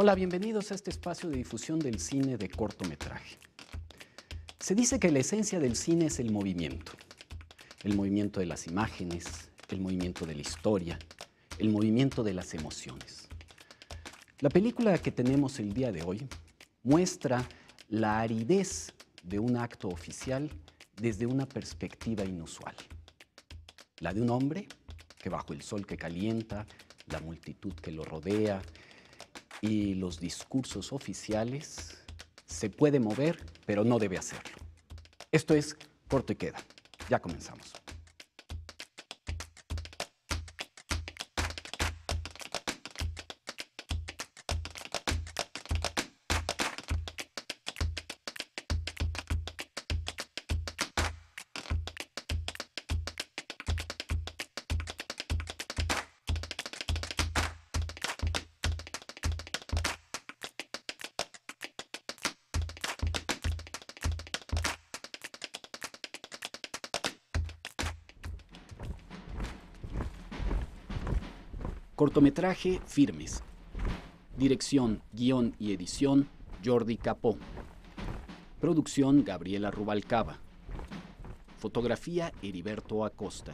Hola, bienvenidos a este espacio de difusión del cine de cortometraje. Se dice que la esencia del cine es el movimiento. El movimiento de las imágenes, el movimiento de la historia, el movimiento de las emociones. La película que tenemos el día de hoy muestra la aridez de un acto oficial desde una perspectiva inusual. La de un hombre que bajo el sol que calienta, la multitud que lo rodea, y los discursos oficiales, se puede mover, pero no debe hacerlo. Esto es corto y queda. Ya comenzamos. Cortometraje Firmes. Dirección, guión y edición Jordi Capó. Producción Gabriela Rubalcaba. Fotografía Heriberto Acosta.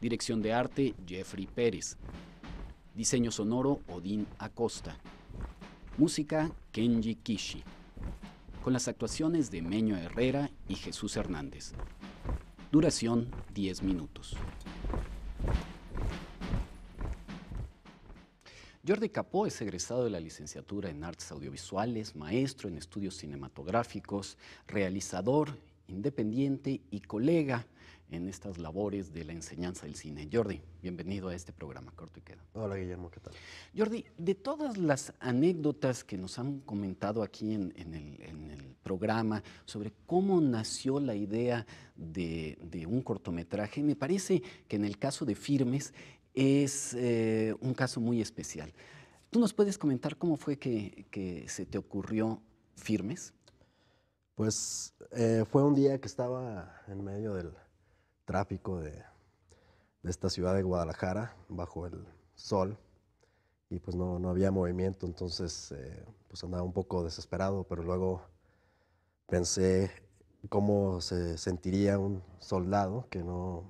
Dirección de arte Jeffrey Pérez. Diseño sonoro Odín Acosta. Música Kenji Kishi. Con las actuaciones de Meño Herrera y Jesús Hernández. Duración 10 minutos. Jordi Capó es egresado de la licenciatura en artes audiovisuales, maestro en estudios cinematográficos, realizador independiente y colega en estas labores de la enseñanza del cine. Jordi, bienvenido a este programa, corto y queda. Hola Guillermo, ¿qué tal? Jordi, de todas las anécdotas que nos han comentado aquí en, el, programa sobre cómo nació la idea de, un cortometraje, me parece que en el caso de Firmes es eh, un caso muy especial. ¿Tú nos puedes comentar cómo fue que, se te ocurrió Firmes? Pues eh, fue un día que estaba en medio del tráfico de, esta ciudad de Guadalajara, bajo el sol, y pues no, había movimiento, entonces eh, pues andaba un poco desesperado, pero luego pensé cómo se sentiría un soldado que no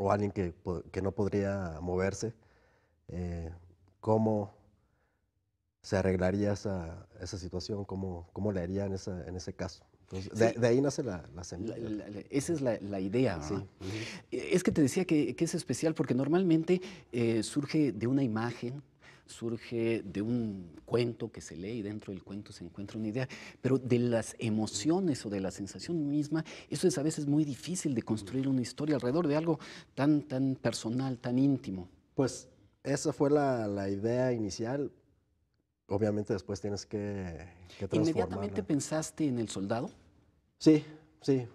o alguien que, que no podría moverse, eh, ¿cómo se arreglaría esa, esa situación? ¿Cómo, ¿Cómo, le haría en, esa, ese caso? de, ahí nace la, la, Esa es la, idea. Es que te decía que, que es especial porque normalmente eh, surge de una imagen, surge de un cuento que se lee y dentro del cuento se encuentra una idea, pero de las emociones o de la sensación misma, eso es a veces muy difícil de construir una historia alrededor de algo tan, tan personal, tan íntimo. Pues esa fue la, la idea inicial. Obviamente después tienes que, que ¿Inmediatamente pensaste en el soldado? Sí, sí.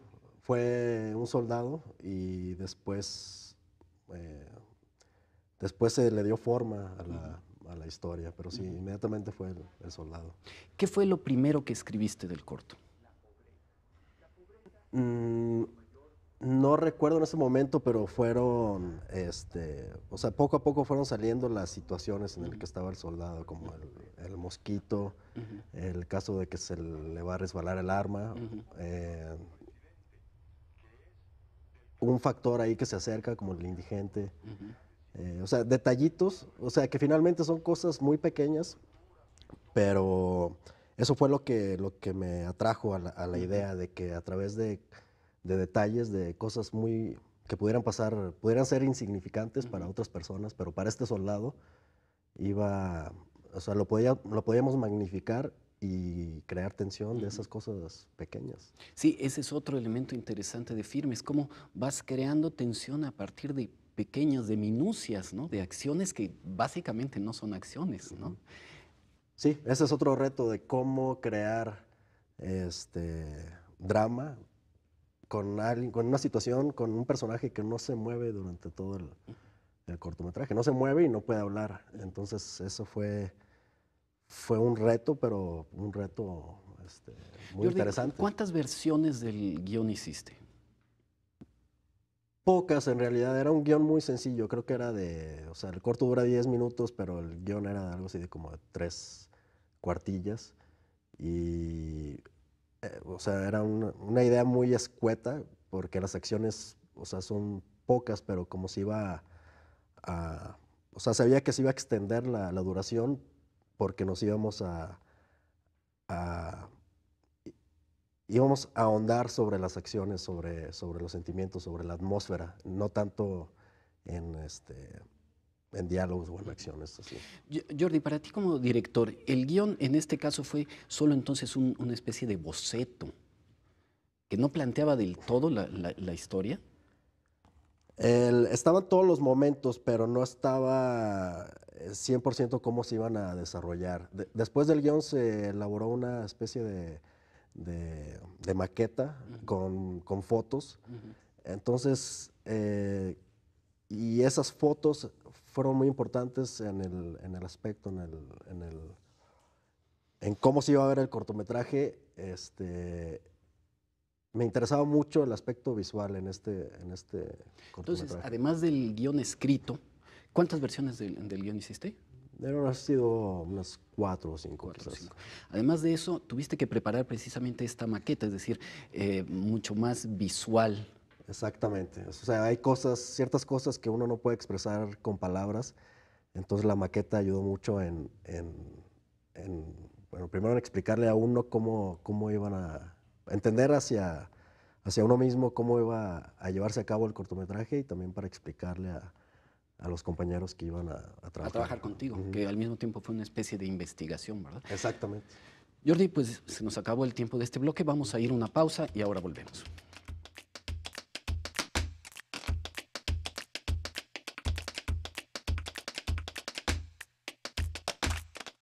Fue un soldado y después... Eh, después se le dio forma a la, a la historia, pero sí, inmediatamente fue el, soldado. ¿Qué fue lo primero que escribiste del corto? Mm, no recuerdo en ese momento, pero fueron, este, o sea, poco a poco fueron saliendo las situaciones en el las que estaba el soldado, como el, mosquito, el caso de que se le va a resbalar el arma. Eh, un factor ahí que se acerca, como el indigente. Eh, o sea, detallitos, o sea, que finalmente son cosas muy pequeñas, pero eso fue lo que, lo que me atrajo a la, idea de que a través de, de, detalles, de cosas muy que pudieran pasar, pudieran ser insignificantes para otras personas, pero para este soldado iba, o sea, lo, podía, lo podíamos magnificar y crear tensión de esas cosas pequeñas. Sí, ese es otro elemento interesante de Firmes, cómo vas creando tensión a partir de pequeñas, de minucias, de acciones que básicamente no son acciones. ¿no? Sí, ese es otro reto de cómo crear este, drama con, alguien, con una situación, con un personaje que no se mueve durante todo el, cortometraje, no se mueve y no puede hablar. Entonces eso fue, fue un reto, pero un reto este, muy interesante. ¿Cuántas versiones del guión hiciste? pocas en realidad. Era un guión muy sencillo. Creo que era de. O sea, el corto dura 10 minutos, pero el guión era algo así de como tres cuartillas. Y. Eh, o sea, era una, idea muy escueta, porque las acciones, o sea, son pocas, pero como si iba a. o sea, sabía que se iba a extender la, duración porque nos íbamos a íbamos a ahondar sobre las acciones, sobre, sobre los sentimientos, sobre la atmósfera, no tanto en, este, en diálogos o en acciones. Jordi, para ti como director, el guión en este caso fue solo entonces una especie de boceto que no planteaba del todo la, historia. estaban todos los momentos, pero no estaba 100% eh, cómo se iban a desarrollar. después del guión se elaboró una especie de de, maqueta con, fotos. Entonces, eh, y esas fotos fueron muy importantes en el, en el aspecto, en, el, en, el, en cómo se iba a ver el cortometraje. Este, me interesaba mucho el aspecto visual en este, en este cortometraje. Entonces, además del guión escrito, ¿cuántas versiones del, del guión hiciste? Deberían haber sido unas cuatro o cinco. Además de eso, tuviste que preparar precisamente esta maqueta, es decir, eh, mucho más visual. Exactamente. O sea, hay cosas, ciertas cosas que uno no puede expresar con palabras. Entonces la maqueta ayudó mucho en, en bueno, primero en explicarle a uno cómo, cómo iban a entender hacia, hacia uno mismo cómo iba a llevarse a cabo el cortometraje y también para explicarle a, a los compañeros que iban a, trabajar. contigo, que al mismo tiempo fue una especie de investigación, ¿verdad? Exactamente. Jordi, pues se nos acabó el tiempo de este bloque, vamos a ir a una pausa y ahora volvemos.